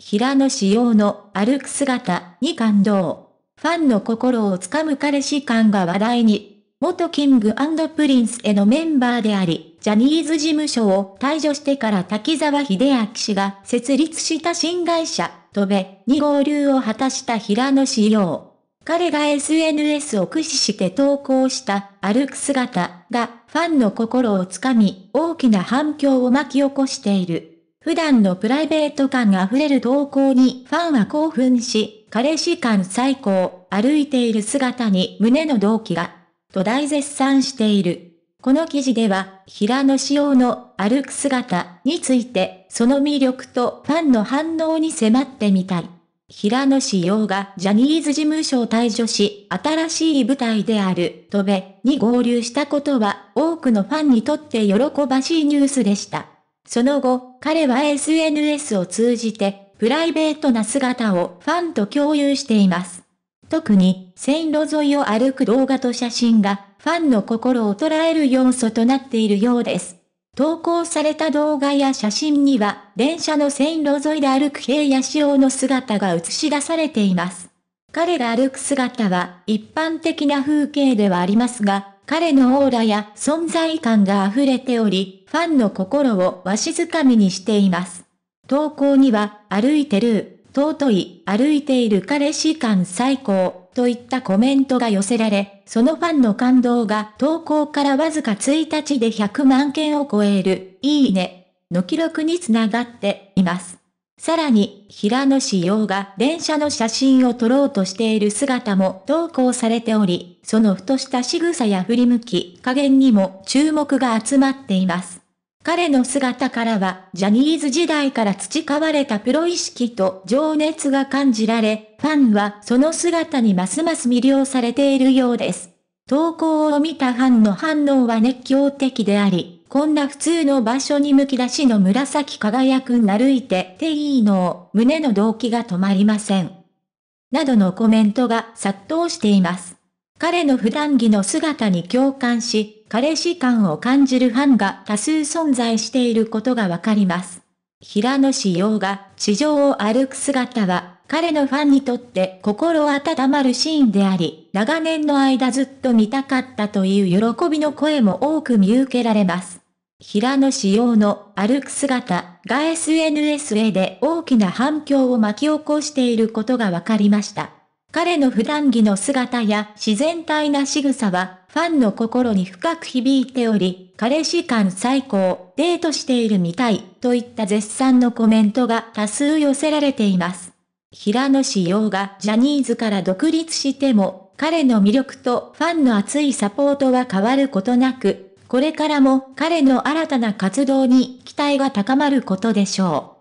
平野紫耀の歩く姿に感動。ファンの心をつかむ彼氏感が話題に、元キングプリンスへのメンバーであり、ジャニーズ事務所を退場してから滝沢秀明氏が設立した新会社、トベに合流を果たした平野紫耀。彼が SNS を駆使して投稿した歩く姿がファンの心をつかみ大きな反響を巻き起こしている。普段のプライベート感溢れる投稿にファンは興奮し、彼氏感最高、歩いている姿に胸の動機が、と大絶賛している。この記事では、平野紫耀の歩く姿について、その魅力とファンの反応に迫ってみたい。平野紫耀がジャニーズ事務所を退所し、新しい舞台である、戸部に合流したことは、多くのファンにとって喜ばしいニュースでした。その後、彼は SNS を通じて、プライベートな姿をファンと共有しています。特に、線路沿いを歩く動画と写真が、ファンの心を捉える要素となっているようです。投稿された動画や写真には、電車の線路沿いで歩く平野仕様の姿が映し出されています。彼が歩く姿は、一般的な風景ではありますが、彼のオーラや存在感が溢れており、ファンの心をわしづかみにしています。投稿には、歩いてる、尊い、歩いている彼氏感最高、といったコメントが寄せられ、そのファンの感動が投稿からわずか1日で100万件を超える、いいね、の記録につながっています。さらに、平野紫耀が電車の写真を撮ろうとしている姿も投稿されており、そのふとした仕草や振り向き、加減にも注目が集まっています。彼の姿からは、ジャニーズ時代から培われたプロ意識と情熱が感じられ、ファンはその姿にますます魅了されているようです。投稿を見たファンの反応は熱狂的であり、こんな普通の場所にむき出しの紫輝くん歩いてていいの、胸の動機が止まりません。などのコメントが殺到しています。彼の普段着の姿に共感し、彼氏感を感じるファンが多数存在していることがわかります。平野志陽が地上を歩く姿は、彼のファンにとって心温まるシーンであり、長年の間ずっと見たかったという喜びの声も多く見受けられます。平野紫耀の歩く姿が s n s へで大きな反響を巻き起こしていることが分かりました。彼の普段着の姿や自然体な仕草はファンの心に深く響いており、彼氏間最高、デートしているみたい、といった絶賛のコメントが多数寄せられています。平野紫耀がジャニーズから独立しても彼の魅力とファンの熱いサポートは変わることなく、これからも彼の新たな活動に期待が高まることでしょう。